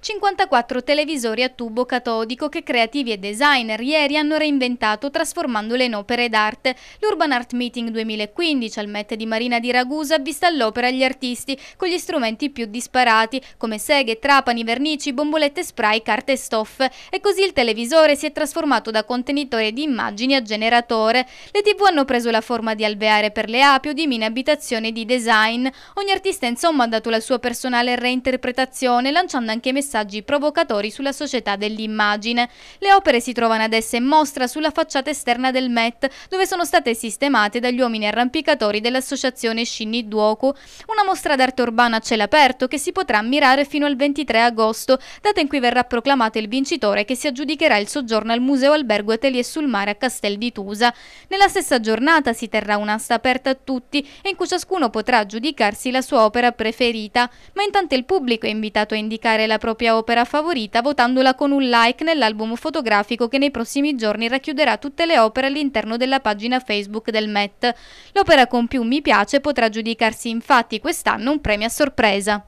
54 televisori a tubo catodico che creativi e designer ieri hanno reinventato trasformandole in opere d'arte. L'Urban Art Meeting 2015 al Met di Marina di Ragusa ha visto all'opera gli artisti con gli strumenti più disparati come seghe, trapani, vernici, bombolette spray, carte e stoffe. E così il televisore si è trasformato da contenitore di immagini a generatore. Le tv hanno preso la forma di alveare per le api o di mini abitazioni di design. Ogni artista insomma ha dato la sua personale reinterpretazione lanciando anche messaggi messaggi provocatori sulla società dell'immagine. Le opere si trovano adesso in mostra sulla facciata esterna del MET, dove sono state sistemate dagli uomini arrampicatori dell'associazione Shinni Duoco. una mostra d'arte urbana a cielo aperto che si potrà ammirare fino al 23 agosto, data in cui verrà proclamato il vincitore che si aggiudicherà il soggiorno al Museo Albergo Atelier sul Mare a Castel di Tusa. Nella stessa giornata si terrà un'asta aperta a tutti e in cui ciascuno potrà aggiudicarsi la sua opera preferita, ma intanto il pubblico è invitato a indicare la propria propria opera favorita votandola con un like nell'album fotografico che nei prossimi giorni racchiuderà tutte le opere all'interno della pagina Facebook del MET. L'opera con più mi piace potrà giudicarsi infatti quest'anno un premio a sorpresa.